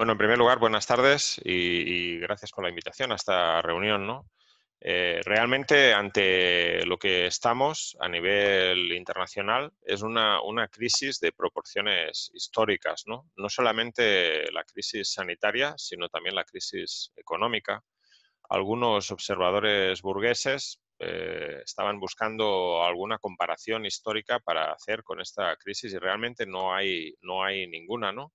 Bueno, en primer lugar, buenas tardes y, gracias por la invitación a esta reunión. ¿no? Eh, realmente, ante lo que estamos a nivel internacional, es una, crisis de proporciones históricas. ¿no? no solamente la crisis sanitaria, sino también la crisis económica. Algunos observadores burgueses eh, estaban buscando alguna comparación histórica para hacer con esta crisis y realmente no hay, no hay ninguna, ¿no?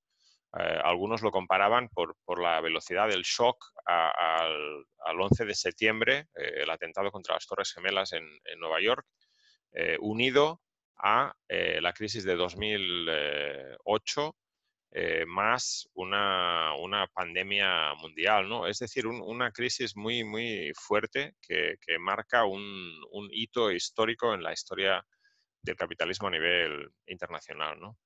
Eh, algunos lo comparaban por, por, la velocidad del shock al, al, 11 de septiembre, eh, el atentado contra las Torres Gemelas en, Nueva York, eh, unido a la crisis de 2008 más una, pandemia mundial. ¿no? Es decir, una crisis muy, muy fuerte que, marca un, un, hito histórico en la historia del capitalismo a nivel internacional. ¿no?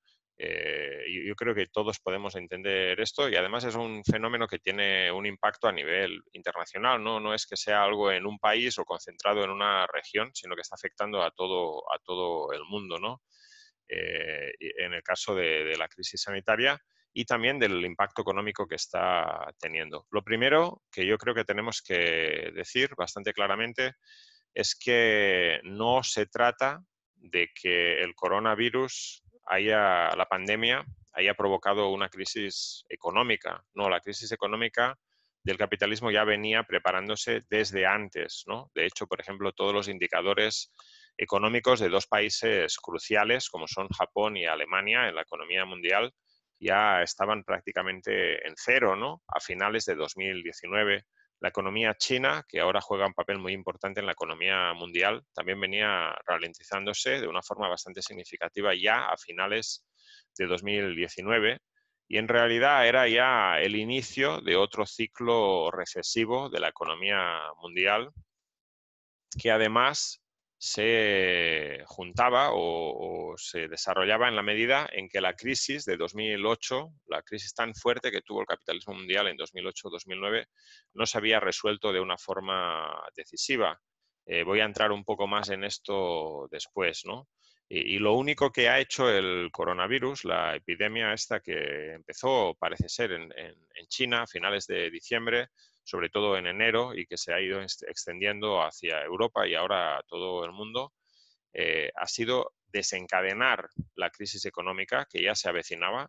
Eh, yo, creo que todos podemos entender esto y además es un fenómeno que tiene un impacto a nivel internacional, ¿no? No es que sea algo en un país o concentrado en una región, sino que está afectando a todo, a todo el mundo, ¿no? Eh, en el caso de, la crisis sanitaria y también del impacto económico que está teniendo. Lo primero que yo creo que tenemos que decir bastante claramente es que no se trata de que el coronavirus haya, la pandemia haya provocado una crisis económica. No, la crisis económica del capitalismo ya venía preparándose desde antes. ¿no? De hecho, por ejemplo, todos los indicadores económicos de dos países cruciales, como son Japón y Alemania, en la economía mundial, ya estaban prácticamente en cero ¿no? a finales de 2019 la economía china, que ahora juega un papel muy importante en la economía mundial, también venía ralentizándose de una forma bastante significativa ya a finales de 2019 y en realidad era ya el inicio de otro ciclo recesivo de la economía mundial que además se juntaba o, se desarrollaba en la medida en que la crisis de 2008, la crisis tan fuerte que tuvo el capitalismo mundial en 2008-2009, no se había resuelto de una forma decisiva. Eh, voy a entrar un poco más en esto después, Y, lo único que ha hecho el coronavirus, la epidemia esta que empezó, parece ser, en China a finales de diciembre, sobre todo en enero y que se ha ido extendiendo hacia Europa y ahora a todo el mundo, eh, ha sido desencadenar la crisis económica que ya se avecinaba,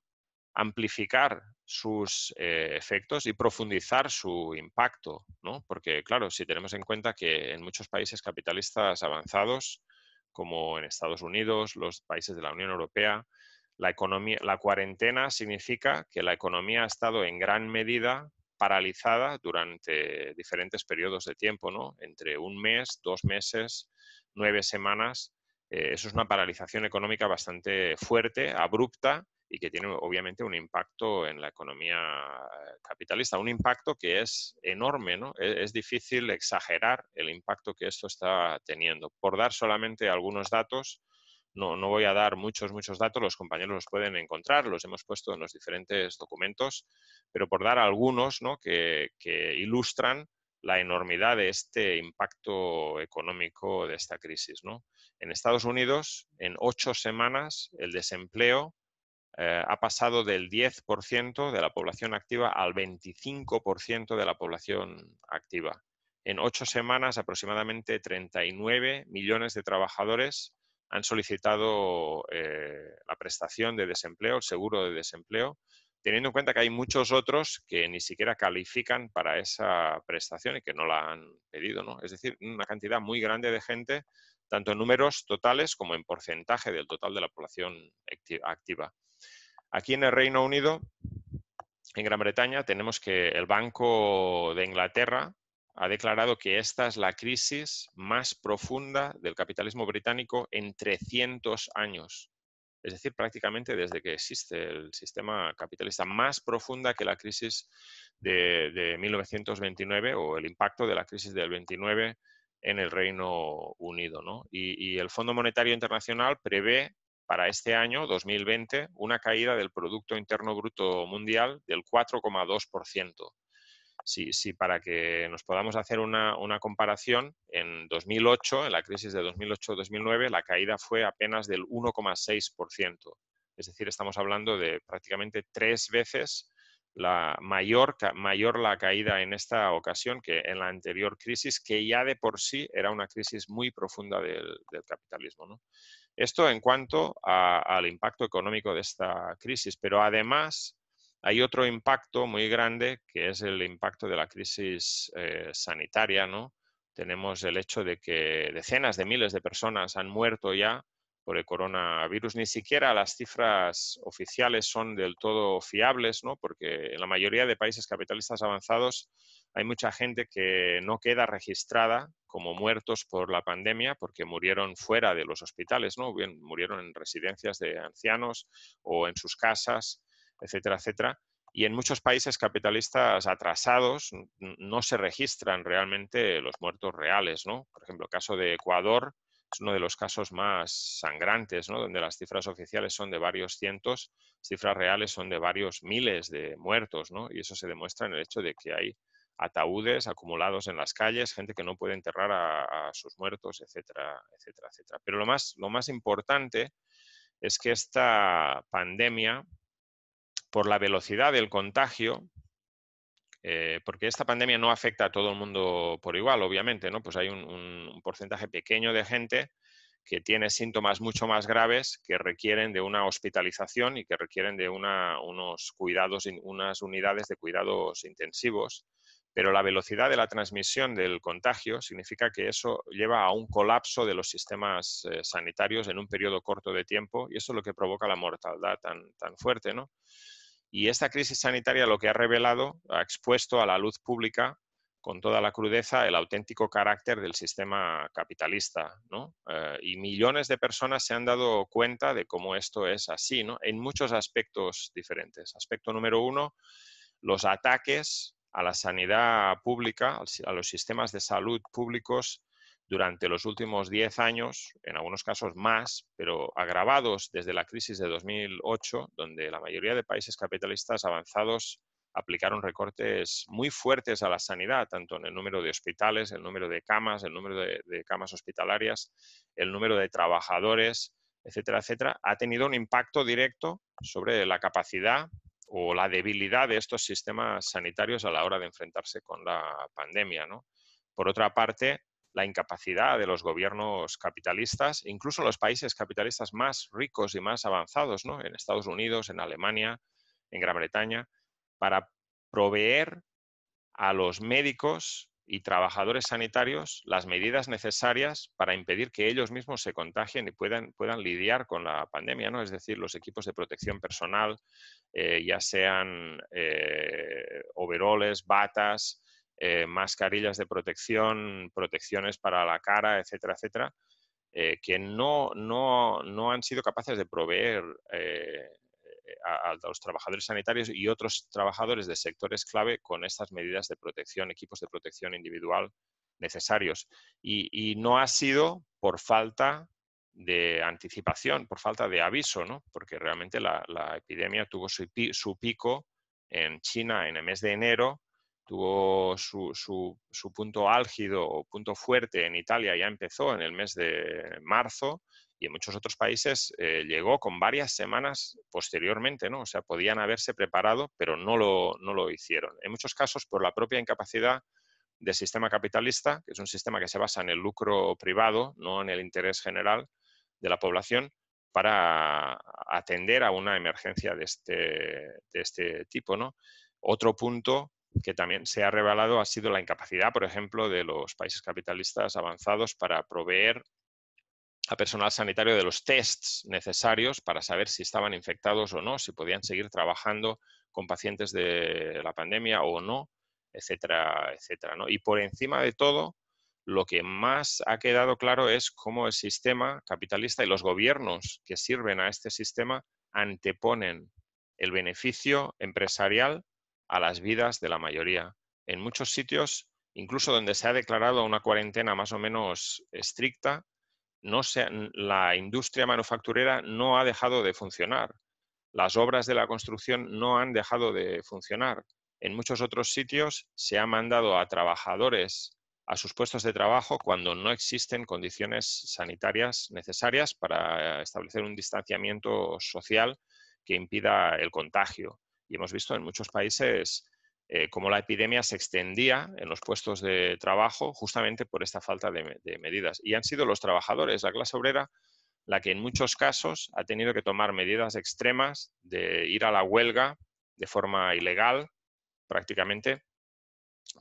amplificar sus eh, efectos y profundizar su impacto, Porque, claro, si tenemos en cuenta que en muchos países capitalistas avanzados, como en Estados Unidos, los países de la Unión Europea, la, economía, la cuarentena significa que la economía ha estado en gran medida paralizada durante diferentes periodos de tiempo, ¿no? entre un mes, dos meses, nueve semanas. Eh, eso es una paralización económica bastante fuerte, abrupta y que tiene obviamente un impacto en la economía capitalista, un impacto que es enorme, ¿no? E, es difícil exagerar el impacto que esto está teniendo. Por dar solamente algunos datos, no, voy a dar muchos, muchos datos, los compañeros los pueden encontrar, los hemos puesto en los diferentes documentos, pero por dar algunos ¿no? que, ilustran la enormidad de este impacto económico de esta crisis. ¿no? En Estados Unidos, en ocho semanas, el desempleo eh, ha pasado del 10% de la población activa al 25% de la población activa. En ocho semanas, aproximadamente 39 millones de trabajadores han solicitado eh, la prestación de desempleo, el seguro de desempleo, teniendo en cuenta que hay muchos otros que ni siquiera califican para esa prestación y que no la han pedido. ¿no? Es decir, una cantidad muy grande de gente, tanto en números totales como en porcentaje del total de la población activa. Aquí en el Reino Unido, en Gran Bretaña, tenemos que el Banco de Inglaterra ha declarado que esta es la crisis más profunda del capitalismo británico en 300 años. Es decir, prácticamente desde que existe el sistema capitalista, más profunda que la crisis de, 1929 o el impacto de la crisis del 29 en el Reino Unido. ¿no? Y, y el Fondo Monetario Internacional prevé para este año, 2020, una caída del Producto Interno Bruto Mundial del 4,2% si, para que nos podamos hacer una, comparación, en 2008, en la crisis de 2008-2009, la caída fue apenas del 1,6%. Es decir, estamos hablando de prácticamente tres veces la mayor, la caída en esta ocasión que en la anterior crisis, que ya de por sí era una crisis muy profunda del, capitalismo. Esto en cuanto al impacto económico de esta crisis, pero además hay otro impacto muy grande que es el impacto de la crisis eh, sanitaria, ¿no? Tenemos el hecho de que decenas de miles de personas han muerto ya por el coronavirus. Ni siquiera las cifras oficiales son del todo fiables, ¿no? Porque en la mayoría de países capitalistas avanzados hay mucha gente que no queda registrada como muertos por la pandemia porque murieron fuera de los hospitales, ¿no? Bien, murieron en residencias de ancianos o en sus casas etcétera, etcétera. Y en muchos países capitalistas atrasados no se registran realmente los muertos reales, ¿no? Por ejemplo, el caso de Ecuador es uno de los casos más sangrantes, ¿no? Donde las cifras oficiales son de varios cientos, cifras reales son de varios miles de muertos, ¿no? Y eso se demuestra en el hecho de que hay ataúdes acumulados en las calles, gente que no puede enterrar a, sus muertos, etcétera, etcétera, etcétera. Pero lo más, lo más importante es que esta pandemia por la velocidad del contagio, eh, porque esta pandemia no afecta a todo el mundo por igual, obviamente, ¿no? Pues hay un, porcentaje pequeño de gente que tiene síntomas mucho más graves que requieren de una hospitalización y que requieren de una, unos cuidados, unas unidades de cuidados intensivos. Pero la velocidad de la transmisión del contagio significa que eso lleva a un colapso de los sistemas eh, sanitarios en un periodo corto de tiempo y eso es lo que provoca la mortalidad tan, tan fuerte, ¿no? Y esta crisis sanitaria lo que ha revelado, ha expuesto a la luz pública con toda la crudeza el auténtico carácter del sistema capitalista. ¿no? Eh, y millones de personas se han dado cuenta de cómo esto es así, ¿no? en muchos aspectos diferentes. Aspecto número uno, los ataques a la sanidad pública, a los sistemas de salud públicos durante los últimos 10 años, en algunos casos más, pero agravados desde la crisis de 2008, donde la mayoría de países capitalistas avanzados aplicaron recortes muy fuertes a la sanidad, tanto en el número de hospitales, el número de camas, el número de, camas hospitalarias, el número de trabajadores, etcétera, etcétera, ha tenido un impacto directo sobre la capacidad o la debilidad de estos sistemas sanitarios a la hora de enfrentarse con la pandemia. Por otra parte, la incapacidad de los gobiernos capitalistas, incluso los países capitalistas más ricos y más avanzados, ¿no? en Estados Unidos, en Alemania, en Gran Bretaña, para proveer a los médicos y trabajadores sanitarios las medidas necesarias para impedir que ellos mismos se contagien y puedan, puedan lidiar con la pandemia, ¿no? Es decir, los equipos de protección personal, eh, ya sean eh, overoles, batas, eh, mascarillas de protección, protecciones para la cara, etcétera, etcétera, eh, que no, han sido capaces de proveer eh, a, los trabajadores sanitarios y otros trabajadores de sectores clave con estas medidas de protección, equipos de protección individual necesarios. Y, no ha sido por falta de anticipación, por falta de aviso, ¿no? porque realmente la, epidemia tuvo su pico en China en el mes de enero tuvo su, punto álgido o punto fuerte en Italia, ya empezó en el mes de marzo y en muchos otros países eh, llegó con varias semanas posteriormente, ¿no? O sea, podían haberse preparado, pero no lo, no lo hicieron. En muchos casos, por la propia incapacidad del sistema capitalista, que es un sistema que se basa en el lucro privado, no en el interés general de la población, para atender a una emergencia de este, de este tipo, ¿no? Otro punto que también se ha revelado ha sido la incapacidad, por ejemplo, de los países capitalistas avanzados para proveer a personal sanitario de los tests necesarios para saber si estaban infectados o no, si podían seguir trabajando con pacientes de la pandemia o no, etcétera, etcétera. Y por encima de todo, lo que más ha quedado claro es cómo el sistema capitalista y los gobiernos que sirven a este sistema anteponen el beneficio empresarial a las vidas de la mayoría. En muchos sitios, incluso donde se ha declarado una cuarentena más o menos estricta, no la industria manufacturera no ha dejado de funcionar. Las obras de la construcción no han dejado de funcionar. En muchos otros sitios se ha mandado a trabajadores a sus puestos de trabajo cuando no existen condiciones sanitarias necesarias para establecer un distanciamiento social que impida el contagio y hemos visto en muchos países eh, cómo la epidemia se extendía en los puestos de trabajo justamente por esta falta de, medidas. Y han sido los trabajadores, la clase obrera, la que en muchos casos ha tenido que tomar medidas extremas de ir a la huelga de forma ilegal, prácticamente,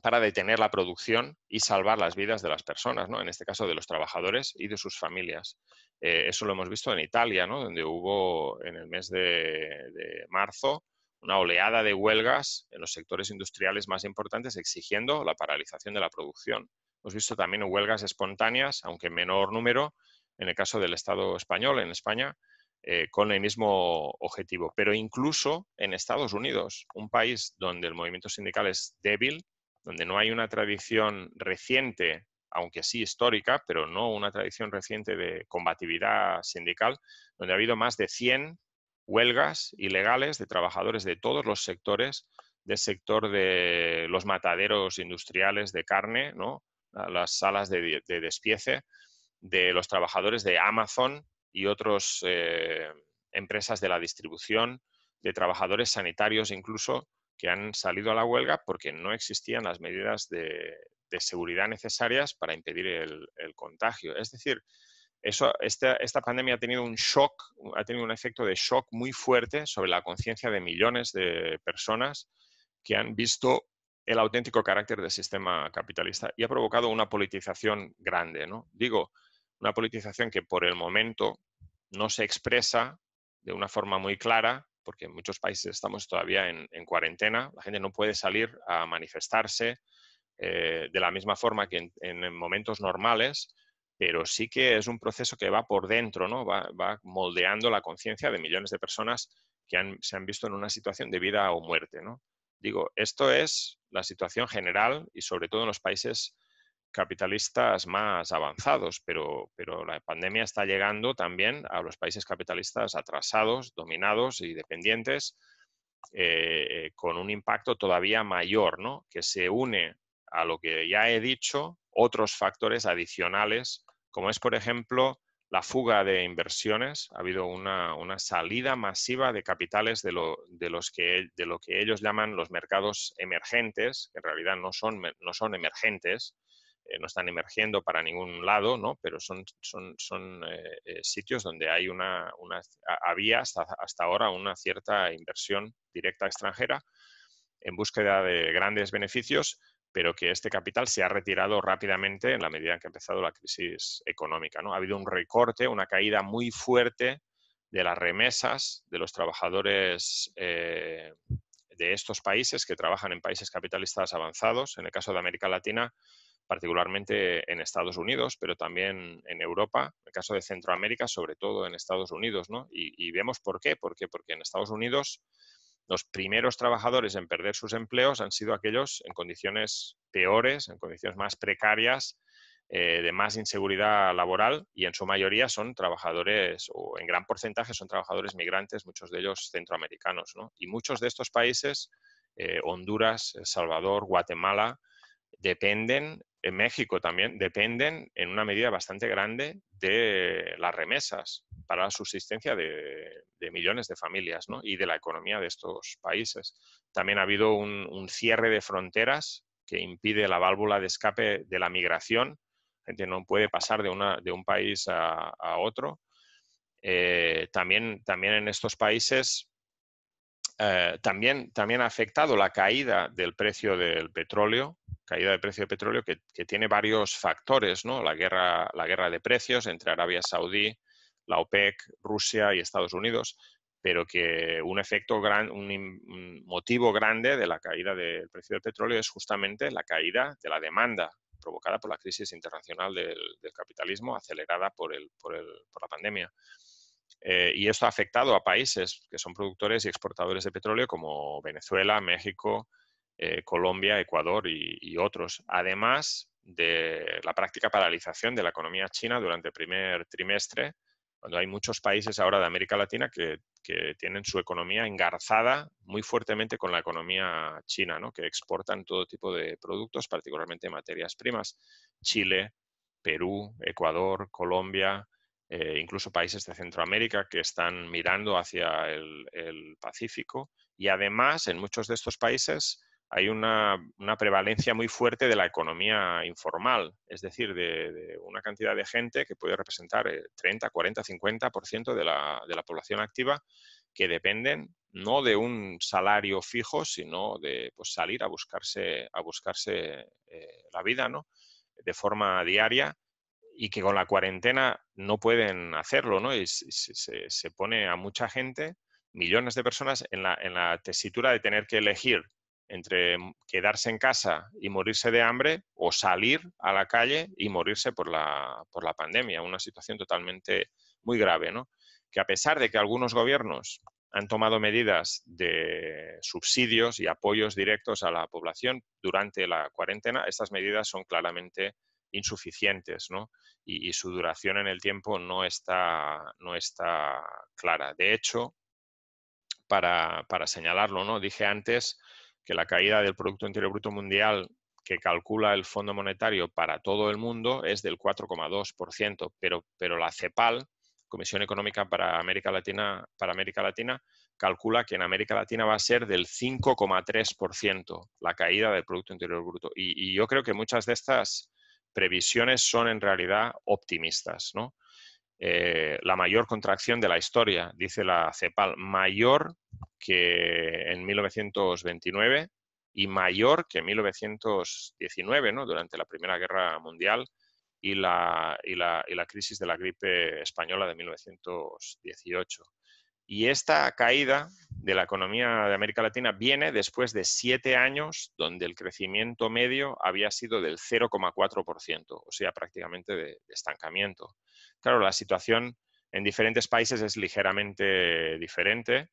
para detener la producción y salvar las vidas de las personas, en este caso de los trabajadores y de sus familias. Eh, eso lo hemos visto en Italia, donde hubo en el mes de marzo una oleada de huelgas en los sectores industriales más importantes exigiendo la paralización de la producción. Hemos visto también huelgas espontáneas, aunque en menor número, en el caso del Estado español, en España, eh, con el mismo objetivo. Pero incluso en Estados Unidos, un país donde el movimiento sindical es débil, donde no hay una tradición reciente, aunque sí histórica, pero no una tradición reciente de combatividad sindical, donde ha habido más de 100 huelgas ilegales de trabajadores de todos los sectores, del sector de los mataderos industriales de carne, ¿no? las salas de, despiece, de los trabajadores de Amazon y otras eh, empresas de la distribución, de trabajadores sanitarios incluso, que han salido a la huelga porque no existían las medidas de, seguridad necesarias para impedir el, el contagio. Es decir, esta, pandemia ha tenido un shock, ha tenido un efecto de shock muy fuerte sobre la conciencia de millones de personas que han visto el auténtico carácter del sistema capitalista y ha provocado una politización grande, ¿no? Digo, una politización que por el momento no se expresa de una forma muy clara, porque en muchos países estamos todavía en, cuarentena, la gente no puede salir a manifestarse eh, de la misma forma que en momentos normales, pero sí que es un proceso que va por dentro, ¿no? va, moldeando la conciencia de millones de personas que se han visto en una situación de vida o muerte. Digo, esto es la situación general y sobre todo en los países capitalistas más avanzados, pero, pero la pandemia está llegando también a los países capitalistas atrasados, dominados y dependientes, eh, eh, con un impacto todavía mayor, que se une a lo que ya he dicho, otros factores adicionales como es, por ejemplo, la fuga de inversiones. Ha habido una, salida masiva de capitales de lo, de que, ellos llaman los mercados emergentes, que en realidad no son, emergentes, eh, no están emergiendo para ningún lado, ¿no? pero son, eh, eh, sitios donde hay una, había hasta ahora una cierta inversión directa extranjera en búsqueda de grandes beneficios pero que este capital se ha retirado rápidamente en la medida en que ha empezado la crisis económica. ¿no? Ha habido un recorte, una caída muy fuerte de las remesas de los trabajadores eh, de estos países que trabajan en países capitalistas avanzados, en el caso de América Latina, particularmente en Estados Unidos, pero también en Europa, en el caso de Centroamérica, sobre todo en Estados Unidos. Y, y vemos por qué, por qué, porque en Estados Unidos los primeros trabajadores en perder sus empleos han sido aquellos en condiciones peores, en condiciones más precarias, eh, de más inseguridad laboral y en su mayoría son trabajadores, o en gran porcentaje son trabajadores migrantes, muchos de ellos centroamericanos. ¿no? Y muchos de estos países, eh, Honduras, El Salvador, Guatemala, dependen en México también dependen en una medida bastante grande de las remesas para la subsistencia de, millones de familias y de la economía de estos países. También ha habido un, cierre de fronteras que impide la válvula de escape de la migración. La gente no puede pasar de, un país a, otro. Eh, también, también en estos países eh, también, también, ha afectado la caída del precio del petróleo, caída del precio de petróleo que, tiene varios factores, ¿no? La guerra, la guerra de precios entre Arabia Saudí, la OPEC, Rusia y Estados Unidos, pero que un efecto gran, un motivo grande de la caída del precio del petróleo es justamente la caída de la demanda provocada por la crisis internacional del, del capitalismo acelerada por, el, por, el, por la pandemia. Eh, y esto ha afectado a países que son productores y exportadores de petróleo como Venezuela, México, eh, Colombia, Ecuador y, otros, además de la práctica paralización de la economía china durante el primer trimestre, cuando hay muchos países ahora de América Latina que, que tienen su economía engarzada muy fuertemente con la economía china, ¿no? que exportan todo tipo de productos, particularmente materias primas. Chile, Perú, Ecuador, Colombia, eh, incluso países de Centroamérica que están mirando hacia el, Pacífico. Y además, en muchos de estos países hay una, prevalencia muy fuerte de la economía informal, es decir, de, una cantidad de gente que puede representar el 30, 40, 50% de la, de la población activa que dependen no de un salario fijo, sino de pues, salir a buscarse, a buscarse eh, la vida ¿no? de forma diaria y que con la cuarentena no pueden hacerlo, ¿no? Y se, se pone a mucha gente, millones de personas, en la, en la tesitura de tener que elegir entre quedarse en casa y morirse de hambre o salir a la calle y morirse por la, por la pandemia. Una situación totalmente muy grave, ¿no? Que a pesar de que algunos gobiernos han tomado medidas de subsidios y apoyos directos a la población durante la cuarentena, estas medidas son claramente insuficientes, ¿no? Y, su duración en el tiempo no está, no está clara. De hecho, para, para, señalarlo, ¿no? Dije antes que la caída del Producto Interior Bruto Mundial que calcula el Fondo Monetario para todo el mundo es del 4,2%, pero, pero la CEPAL, Comisión Económica para América Latina, para América Latina, calcula que en América Latina va a ser del 5,3% la caída del Producto Interior Bruto. y, yo creo que muchas de estas previsiones son en realidad optimistas. ¿no? Eh, la mayor contracción de la historia, dice la CEPAL, mayor que en 1929 y mayor que en 1919, durante la Primera Guerra Mundial y la, y la, y la crisis de la gripe española de 1918. Y esta caída de la economía de América Latina viene después de siete años donde el crecimiento medio había sido del 0,4%, o sea, prácticamente de, estancamiento. Claro, la situación en diferentes países es ligeramente diferente,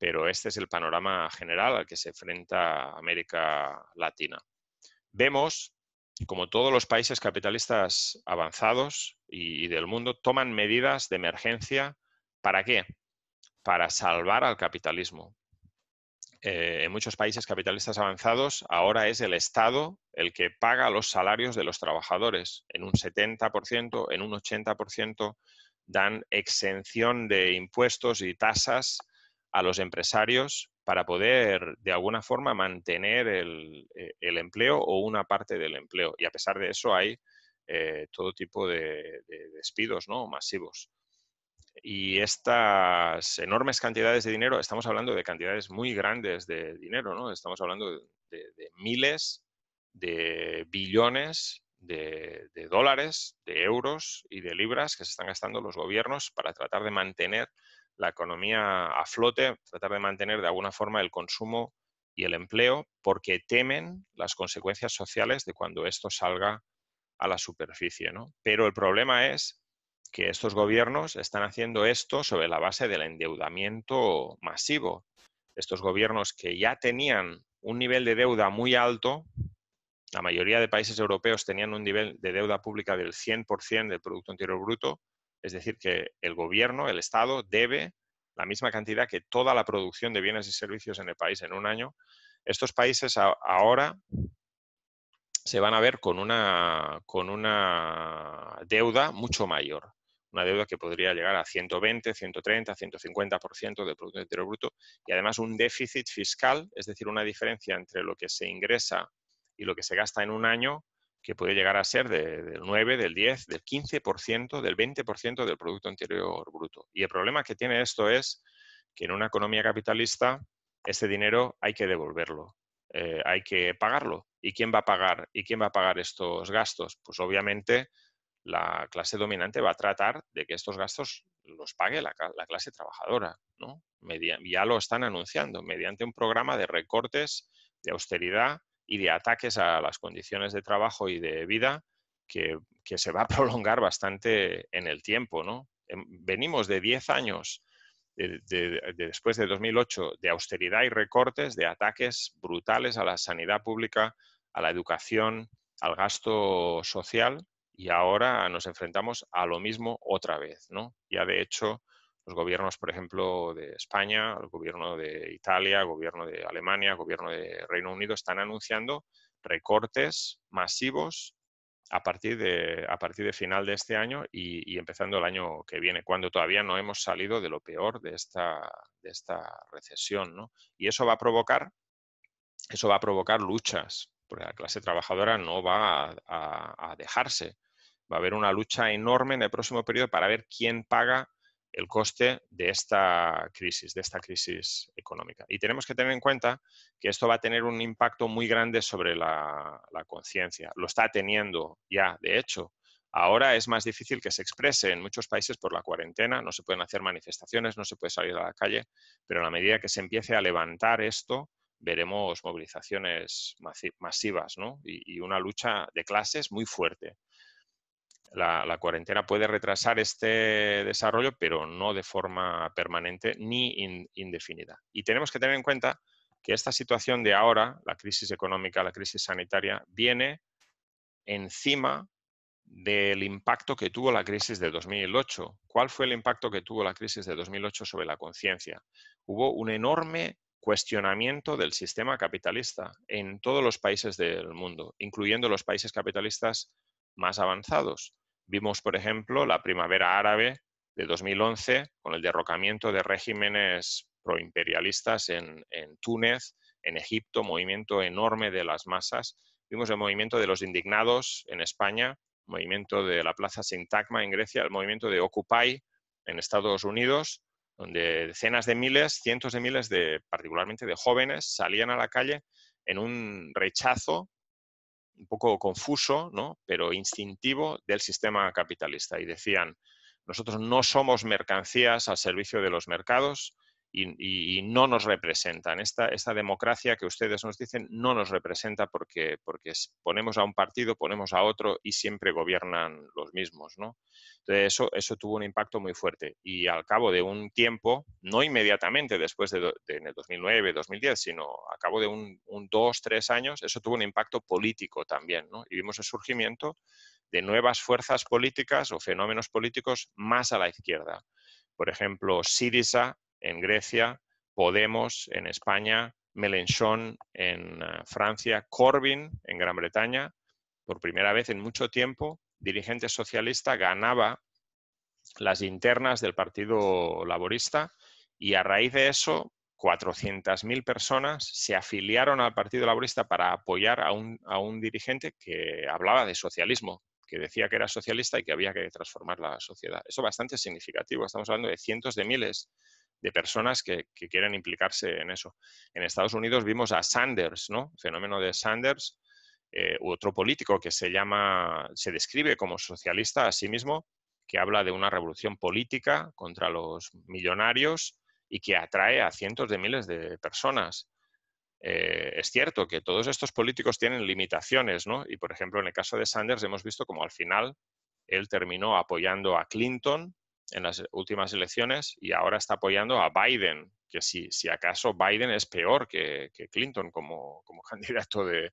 pero este es el panorama general al que se enfrenta América Latina. Vemos como todos los países capitalistas avanzados y del mundo toman medidas de emergencia. ¿Para qué? para salvar al capitalismo. Eh, en muchos países capitalistas avanzados, ahora es el Estado el que paga los salarios de los trabajadores. En un 70%, en un 80% dan exención de impuestos y tasas a los empresarios para poder, de alguna forma, mantener el, eh, empleo o una parte del empleo. Y a pesar de eso hay eh, todo tipo de, de despidos ¿no? masivos. Y estas enormes cantidades de dinero, estamos hablando de cantidades muy grandes de dinero, ¿no? Estamos hablando de, miles de billones de, de, dólares, de euros y de libras que se están gastando los gobiernos para tratar de mantener la economía a flote, tratar de mantener de alguna forma el consumo y el empleo, porque temen las consecuencias sociales de cuando esto salga a la superficie. ¿no? Pero el problema es que estos gobiernos están haciendo esto sobre la base del endeudamiento masivo. Estos gobiernos que ya tenían un nivel de deuda muy alto, la mayoría de países europeos tenían un nivel de deuda pública del 100% del Producto Interior Bruto, es decir, que el gobierno, el Estado, debe la misma cantidad que toda la producción de bienes y servicios en el país en un año. Estos países ahora se van a ver con una, con una deuda mucho mayor una deuda que podría llegar a 120, 130, 150% del Producto Interior Bruto y además un déficit fiscal, es decir, una diferencia entre lo que se ingresa y lo que se gasta en un año que puede llegar a ser del 9, del 10, del 15%, del 20% del Producto Interior Bruto. Y el problema que tiene esto es que en una economía capitalista ese dinero hay que devolverlo, eh, hay que pagarlo. ¿Y quién va a pagar? ¿Y quién va a pagar estos gastos? Pues obviamente la clase dominante va a tratar de que estos gastos los pague la, clase trabajadora. ¿no? ya lo están anunciando mediante un programa de recortes, de austeridad y de ataques a las condiciones de trabajo y de vida que, se va a prolongar bastante en el tiempo. ¿no? Em, venimos de 10 años después de 2008 de austeridad y recortes, de ataques brutales a la sanidad pública, a la educación, al gasto social y ahora nos enfrentamos a lo mismo otra vez. ¿no? Ya de hecho, los gobiernos, por ejemplo, de España, el gobierno de Italia, el gobierno de Alemania, el gobierno de Reino Unido, están anunciando recortes masivos a partir de, a partir de final de este año y, empezando el año que viene, cuando todavía no hemos salido de lo peor de esta, de esta recesión. ¿no? Y eso va a provocar, eso va a provocar luchas, porque la clase trabajadora no va a dejarse va a haber una lucha enorme en el próximo periodo para ver quién paga el coste de esta crisis, de esta crisis económica. Y tenemos que tener en cuenta que esto va a tener un impacto muy grande sobre la, conciencia. Lo está teniendo ya, de hecho. Ahora es más difícil que se exprese en muchos países por la cuarentena, no se pueden hacer manifestaciones, no se puede salir a la calle, pero a la medida que se empiece a levantar esto, veremos movilizaciones masivas y una lucha de clases muy fuerte la, cuarentena puede retrasar este desarrollo, pero no de forma permanente ni indefinida. Y tenemos que tener en cuenta que esta situación de ahora, la crisis económica, la crisis sanitaria, viene encima del impacto que tuvo la crisis de 2008. ¿Cuál fue el impacto que tuvo la crisis de 2008 sobre la conciencia? Hubo un enorme cuestionamiento del sistema capitalista en todos los países del mundo, incluyendo los países capitalistas más avanzados. Vimos, por ejemplo, la primavera árabe de 2011 con el derrocamiento de regímenes proimperialistas en, Túnez, en Egipto, movimiento enorme de las masas. Vimos el movimiento de los indignados en España, movimiento de la Plaza Sintagma en Grecia, el movimiento de Occupy en Estados Unidos, donde decenas de miles, cientos de miles de, particularmente de jóvenes, salían a la calle en un rechazo un poco confuso, ¿no? pero instintivo del sistema capitalista. Y decían, nosotros no somos mercancías al servicio de los mercados, y, no nos representan. Esta, esta, democracia que ustedes nos dicen no nos representa porque, porque ponemos a un partido, ponemos a otro y siempre gobiernan los mismos. ¿no? Entonces eso, eso tuvo un impacto muy fuerte y al cabo de un tiempo, no inmediatamente después de, en el 2009, 2010, sino al cabo de un, un, dos, tres años, eso tuvo un impacto político también. ¿no? Y vimos el surgimiento de nuevas fuerzas políticas o fenómenos políticos más a la izquierda. Por ejemplo, Sirisa en Grecia, Podemos en España, Melenchon en ah, Francia, Corbyn en Gran Bretaña. Por primera vez en mucho tiempo, dirigente socialista ganaba las internas del Partido Laborista y a raíz de eso 400.000 personas se afiliaron al Partido Laborista para apoyar a un, a un, dirigente que hablaba de socialismo, que decía que era socialista y que había que transformar la sociedad. Eso es bastante significativo, estamos hablando de cientos de miles de personas que, quieren implicarse en eso. En Estados Unidos vimos a Sanders, ¿no? fenómeno de Sanders, eh, u otro político que se llama, se describe como socialista a sí mismo, que habla de una revolución política contra los millonarios y que atrae a cientos de miles de personas. Eh, es cierto que todos estos políticos tienen limitaciones, ¿no? Y por ejemplo, en el caso de Sanders hemos visto como al final él terminó apoyando a Clinton en las últimas elecciones y ahora está apoyando a Biden, que si, si acaso Biden es peor que, Clinton como, candidato de,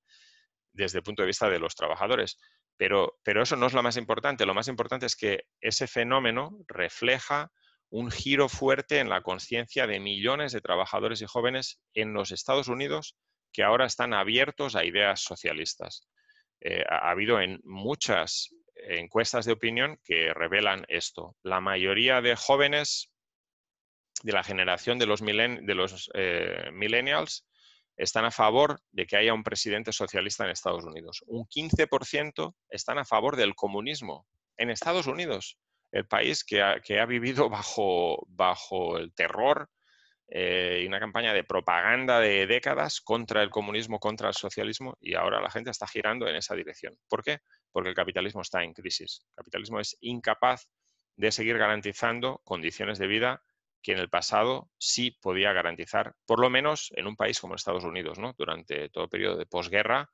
desde el punto de vista de los trabajadores. Pero, pero eso no es lo más importante, lo más importante es que ese fenómeno refleja un giro fuerte en la conciencia de millones de trabajadores y jóvenes en los Estados Unidos que ahora están abiertos a ideas socialistas. Eh, ha habido en muchas encuestas de opinión que revelan esto. La mayoría de jóvenes de la generación de los, eh, millennials están a favor de que haya un presidente socialista en Estados Unidos. Un 15% están a favor del comunismo en Estados Unidos, el país que ha, vivido bajo el terror eh, y una campaña de propaganda de décadas contra el comunismo, contra el socialismo, y ahora la gente está girando en esa dirección. ¿Por qué? Porque el capitalismo está en crisis. El capitalismo es incapaz de seguir garantizando condiciones de vida que en el pasado sí podía garantizar, por lo menos en un país como Estados Unidos, Durante todo el periodo de posguerra,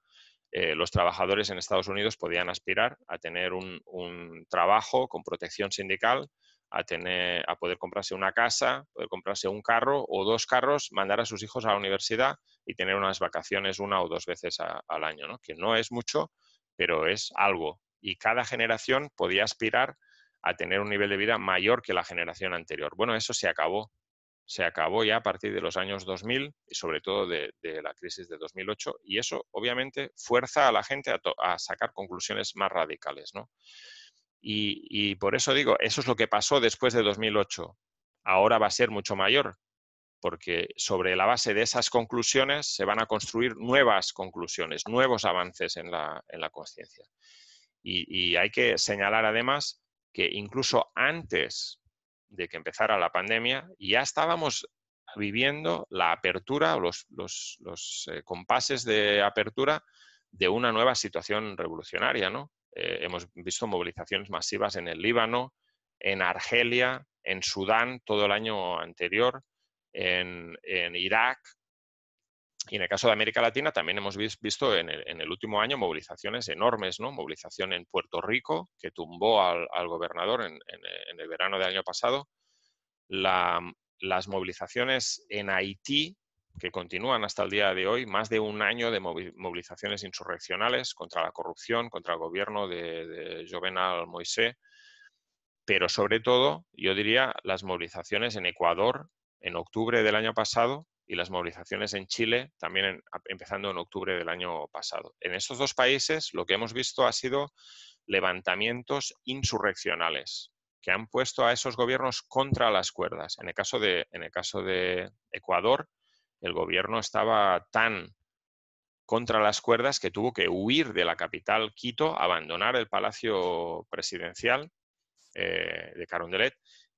eh, los trabajadores en Estados Unidos podían aspirar a tener un trabajo con protección sindical, a, tener, a poder comprarse una casa, poder comprarse un carro o dos carros, mandar a sus hijos a la universidad y tener unas vacaciones una o dos veces al año, ¿no? que no es mucho, pero es algo. Y cada generación podía aspirar a tener un nivel de vida mayor que la generación anterior. Bueno, eso se acabó. Se acabó ya a partir de los años 2000 y sobre todo de, la crisis de 2008 y eso obviamente fuerza a la gente a, a sacar conclusiones más radicales. ¿no? Y, por eso digo, eso es lo que pasó después de 2008. Ahora va a ser mucho mayor, porque sobre la base de esas conclusiones se van a construir nuevas conclusiones, nuevos avances en la, en la conciencia. Y, hay que señalar además que incluso antes de que empezara la pandemia, ya estábamos viviendo la apertura, los, los, los eh, compases de apertura de una nueva situación revolucionaria, ¿no? Eh, hemos visto movilizaciones masivas en el Líbano, en Argelia, en Sudán todo el año anterior, en, Irak. Y en el caso de América Latina también hemos visto en el, último año movilizaciones enormes, Movilización en Puerto Rico, que tumbó al, gobernador en, el verano del año pasado. las movilizaciones en Haití, que continúan hasta el día de hoy, más de un año de movilizaciones insurreccionales contra la corrupción, contra el gobierno de, Jovenal Moisés, pero sobre todo, yo diría, las movilizaciones en Ecuador en octubre del año pasado y las movilizaciones en Chile también empezando en octubre del año pasado. En estos dos países lo que hemos visto ha sido levantamientos insurreccionales que han puesto a esos gobiernos contra las cuerdas. En el caso de, en el caso de Ecuador, el gobierno estaba tan contra las cuerdas que tuvo que huir de la capital Quito, abandonar el palacio presidencial eh, de Carondelet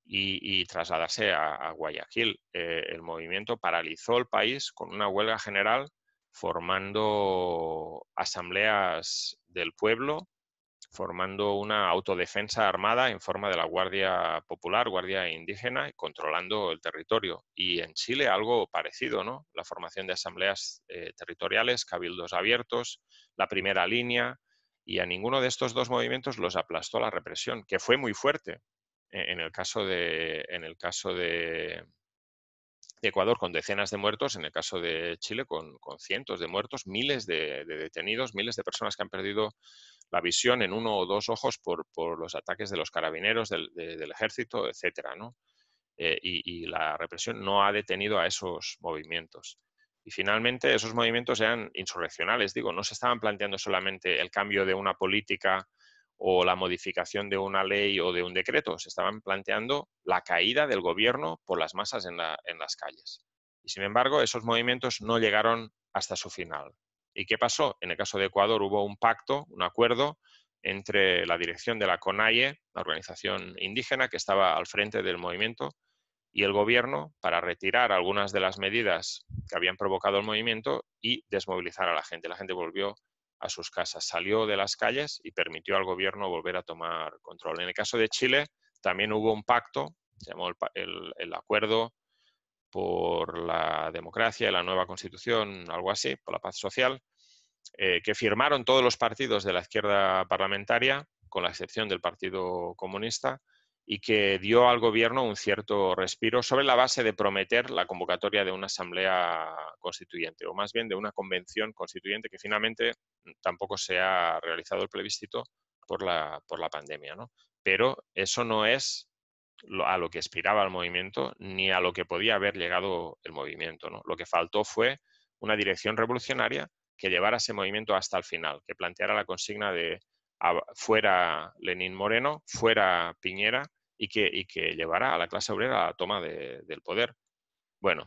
y, trasladarse a, Guayaquil. Eh, el movimiento paralizó el país con una huelga general formando asambleas del pueblo formando una autodefensa armada en forma de la Guardia Popular, Guardia Indígena, controlando el territorio. Y en Chile algo parecido, ¿no? La formación de asambleas eh, territoriales, cabildos abiertos, la primera línea, y a ninguno de estos dos movimientos los aplastó la represión, que fue muy fuerte e-, en el caso de, en el caso de, Ecuador con decenas de muertos, en el caso de Chile con, cientos de muertos, miles de, de detenidos, miles de personas que han perdido la visión en uno o dos ojos por, los ataques de los carabineros, del, ejército, etcétera, ¿no? Eh, y, la represión no ha detenido a esos movimientos. Y finalmente esos movimientos eran insurreccionales, digo, no se estaban planteando solamente el cambio de una política o la modificación de una ley o de un decreto, se estaban planteando la caída del gobierno por las masas en, en las calles. Y sin embargo, esos movimientos no llegaron hasta su final. ¿Y qué pasó? En el caso de Ecuador hubo un pacto, un acuerdo entre la dirección de la CONAIE, la organización indígena que estaba al frente del movimiento, y el gobierno para retirar algunas de las medidas que habían provocado el movimiento y desmovilizar a la gente. La gente volvió a sus casas, salió de las calles y permitió al gobierno volver a tomar control. En el caso de Chile también hubo un pacto, se llamó el, acuerdo por la democracia y la nueva constitución, algo así, por la paz social, eh, que firmaron todos los partidos de la izquierda parlamentaria, con la excepción del Partido Comunista, y que dio al gobierno un cierto respiro sobre la base de prometer la convocatoria de una asamblea constituyente, o más bien de una convención constituyente que finalmente tampoco se ha realizado el plebiscito por la, por la pandemia. ¿no? Pero eso no es a lo que aspiraba el movimiento ni a lo que podía haber llegado el movimiento. ¿no? Lo que faltó fue una dirección revolucionaria que llevara ese movimiento hasta el final, que planteara la consigna de fuera Lenín Moreno, fuera Piñera y que, que, llevara a la clase obrera a la toma del poder. Bueno,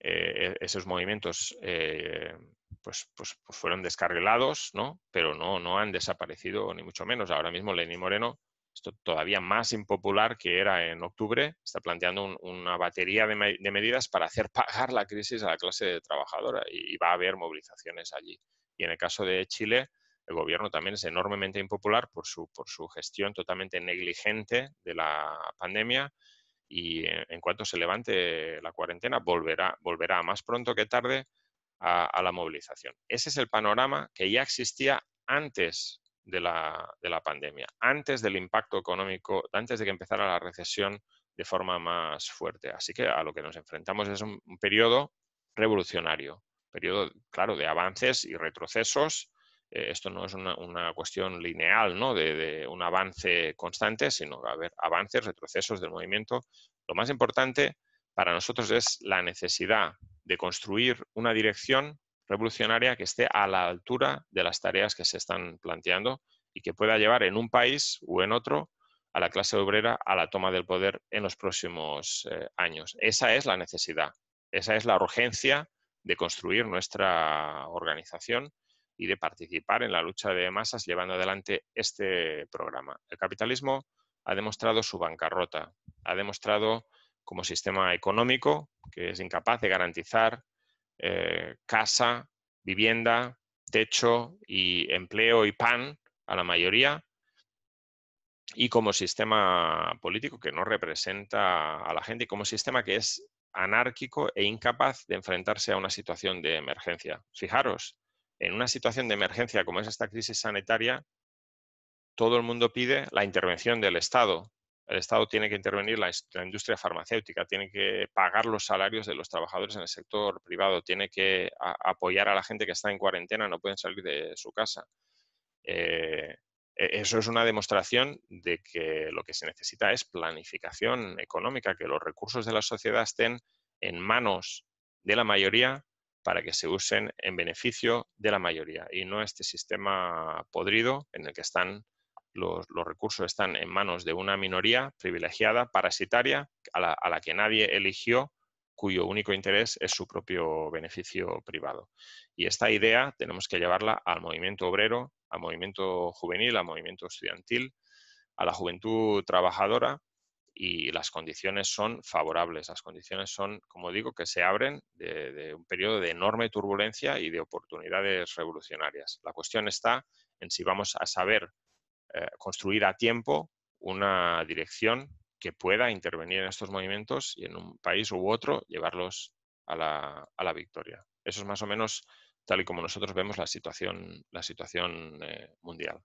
eh, e, esos movimientos eh, pues, pues, pues, fueron descarrilados, ¿no? pero no, no han desaparecido, ni mucho menos. Ahora mismo Lenín Moreno esto todavía más impopular que era en octubre, está planteando una batería de, medidas para hacer pagar la crisis a la clase trabajadora y, va a haber movilizaciones allí. Y en el caso de Chile, el gobierno también es enormemente impopular por su, por su gestión totalmente negligente de la pandemia y eh, en, cuanto se levante la cuarentena volverá, volverá más pronto que tarde a, a la movilización. Ese es el panorama que ya existía antes de la, de la, pandemia, antes del impacto económico, antes de que empezara la recesión de forma más fuerte. Así que a lo que nos enfrentamos es un, periodo revolucionario, periodo, claro, de avances y retrocesos. Eh, esto no es una, cuestión lineal, ¿no? De, un avance constante, sino a haber avances, retrocesos del movimiento. Lo más importante para nosotros es la necesidad de construir una dirección revolucionaria que esté a la altura de las tareas que se están planteando y que pueda llevar en un país o en otro a la clase obrera a la toma del poder en los próximos eh, años. Esa es la necesidad, esa es la urgencia de construir nuestra organización y de participar en la lucha de masas llevando adelante este programa. El capitalismo ha demostrado su bancarrota, ha demostrado como sistema económico que es incapaz de garantizar eh, casa, vivienda, techo y empleo y pan a la mayoría, y como sistema político que no representa a la gente y como sistema que es anárquico e incapaz de enfrentarse a una situación de emergencia. Fijaros, en una situación de emergencia como es esta crisis sanitaria, todo el mundo pide la intervención del Estado, el Estado tiene que intervenir, la, industria farmacéutica tiene que pagar los salarios de los trabajadores en el sector privado, tiene que apoyar a la gente que está en cuarentena, no pueden salir de su casa. Eh, e-, eso es una demostración de que lo que se necesita es planificación económica, que los recursos de la sociedad estén en manos de la mayoría para que se usen en beneficio de la mayoría y no este sistema podrido en el que están los, recursos están en manos de una minoría privilegiada, parasitaria, a la, que nadie eligió, cuyo único interés es su propio beneficio privado. Y esta idea tenemos que llevarla al movimiento obrero, al movimiento juvenil, al movimiento estudiantil, a la juventud trabajadora y las condiciones son favorables. Las condiciones son, como digo, que se abren de, de un periodo de enorme turbulencia y de oportunidades revolucionarias. La cuestión está en si vamos a saber eh, construir a tiempo una dirección que pueda intervenir en estos movimientos y en un país u otro llevarlos a la, a la victoria. Eso es más o menos tal y como nosotros vemos la situación, la situación eh, mundial.